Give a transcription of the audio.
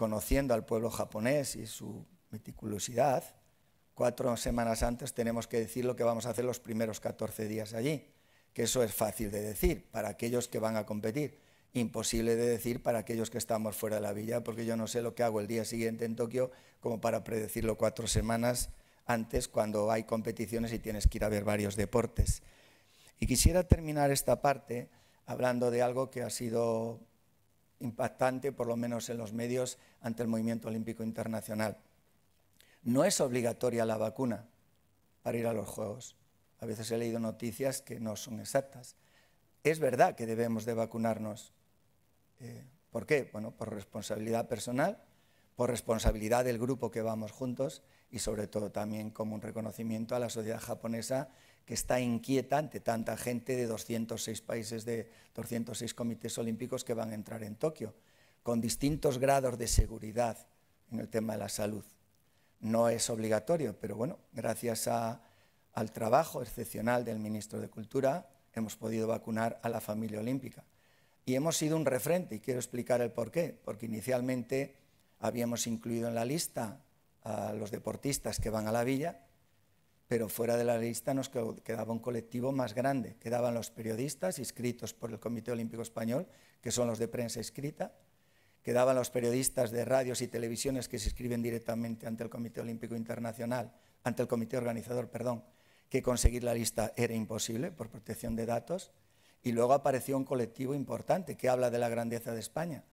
conociendo al pueblo japonés y su meticulosidad, cuatro semanas antes tenemos que decir lo que vamos a hacer los primeros 14 días allí, que eso es fácil de decir para aquellos que van a competir, imposible de decir para aquellos que estamos fuera de la villa, porque yo no sé lo que hago el día siguiente en Tokio como para predecirlo cuatro semanas antes cuando hay competiciones y tienes que ir a ver varios deportes. Y quisiera terminar esta parte hablando de algo que ha sido impactante, por lo menos en los medios, ante el movimiento olímpico internacional. No es obligatoria la vacuna para ir a los Juegos. A veces he leído noticias que no son exactas. Es verdad que debemos de vacunarnos. Eh, ¿Por qué? Bueno, por responsabilidad personal, por responsabilidad del grupo que vamos juntos y sobre todo también como un reconocimiento a la sociedad japonesa que está inquieta ante tanta gente de 206 países, de 206 comités olímpicos que van a entrar en Tokio, con distintos grados de seguridad en el tema de la salud. No es obligatorio, pero bueno, gracias al trabajo excepcional del ministro de Cultura hemos podido vacunar a la familia olímpica. Y hemos sido un referente, y quiero explicar el por qué, porque inicialmente habíamos incluido en la lista a los deportistas que van a la villa, pero fuera de la lista nos quedaba un colectivo más grande. Quedaban los periodistas inscritos por el Comité Olímpico Español, que son los de prensa escrita, quedaban los periodistas de radios y televisiones que se inscriben directamente ante el Comité Olímpico Internacional, ante el Comité Organizador, perdón, que conseguir la lista era imposible por protección de datos, y luego apareció un colectivo importante que habla de la grandeza de España,